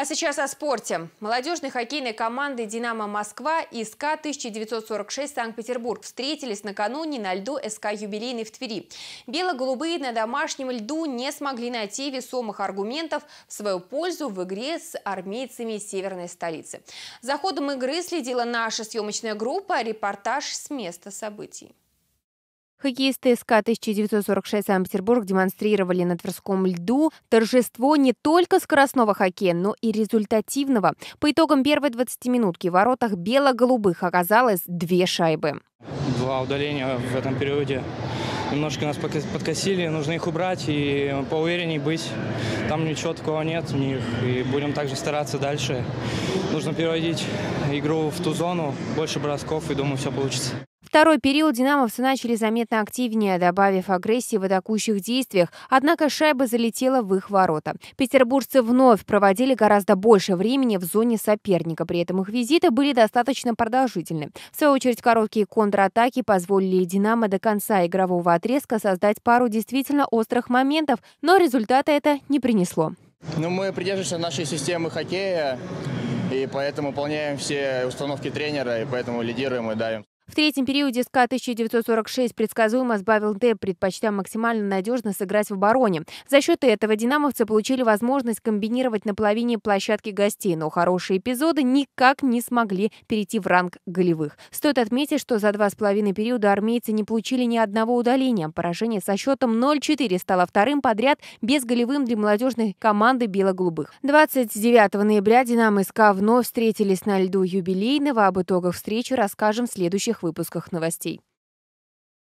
А сейчас о спорте. Молодежные хоккейные команды «Динамо Москва» и СК 1946 Санкт-Петербург встретились накануне на льду СК «Юбилейный» в Твери. Бело-голубые на домашнем льду не смогли найти весомых аргументов в свою пользу в игре с армейцами северной столицы. За ходом игры следила наша съемочная группа. Репортаж с места событий. Хоккеисты СК 1946 Санкт-Петербург демонстрировали на Тверском льду торжество не только скоростного хоккея, но и результативного. По итогам первой 20 минутки в воротах бело-голубых оказалось две шайбы. Два удаления в этом периоде немножко нас подкосили, нужно их убрать и поувереннее быть. Там ничего такого нет у них, и будем также стараться дальше. Нужно переводить игру в ту зону, больше бросков, и думаю, все получится. Второй период «Динамовцы» начали заметно активнее, добавив агрессии в атакующих действиях, однако шайба залетела в их ворота. Петербуржцы вновь проводили гораздо больше времени в зоне соперника, при этом их визиты были достаточно продолжительны. В свою очередь, короткие контратаки позволили «Динамо» до конца игрового отрезка создать пару действительно острых моментов, но результата это не принесло. Ну, мы придерживаемся нашей системы хоккея, и поэтому выполняем все установки тренера, и поэтому лидируем и даем. В третьем периоде СКА 1946 предсказуемо сбавил темп, предпочтя максимально надежно сыграть в обороне. За счет этого динамовцы получили возможность комбинировать на половине площадки гостей, но хорошие эпизоды никак не смогли перейти в ранг голевых. Стоит отметить, что за два с половиной периода армейцы не получили ни одного удаления. Поражение со счетом 0-4 стало вторым подряд без голевым для молодежной команды бело-голубых. 29 ноября «Динамо» и «СКА» вновь встретились на льду юбилейного. Об итогах встречи расскажем в следующих выпусках новостей.